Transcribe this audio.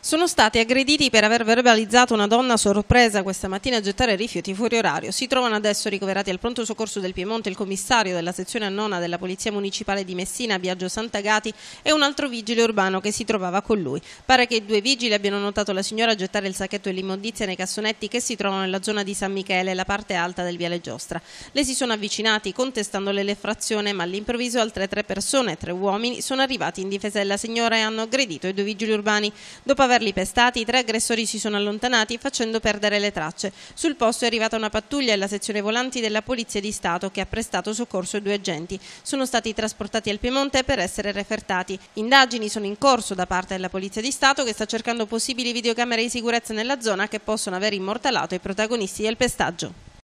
Sono stati aggrediti per aver verbalizzato una donna sorpresa questa mattina a gettare rifiuti fuori orario. Si trovano adesso ricoverati al pronto soccorso del Piemonte il commissario della sezione nona della Polizia Municipale di Messina, Biagio Santagati, e un altro vigile urbano che si trovava con lui. Pare che i due vigili abbiano notato la signora gettare il sacchetto e l'immondizia nei cassonetti che si trovano nella zona di San Michele, la parte alta del Viale Giostra. Le si sono avvicinati contestando l'effrazione, ma all'improvviso altre tre persone, tre uomini, sono arrivati in difesa della signora e hanno aggredito i due vigili urbani. Dopo averli pestati, i tre aggressori si sono allontanati facendo perdere le tracce. Sul posto è arrivata una pattuglia e la sezione volanti della Polizia di Stato che ha prestato soccorso ai due agenti. Sono stati trasportati al Piemonte per essere refertati. Indagini sono in corso da parte della Polizia di Stato che sta cercando possibili videocamere di sicurezza nella zona che possono aver immortalato i protagonisti del pestaggio.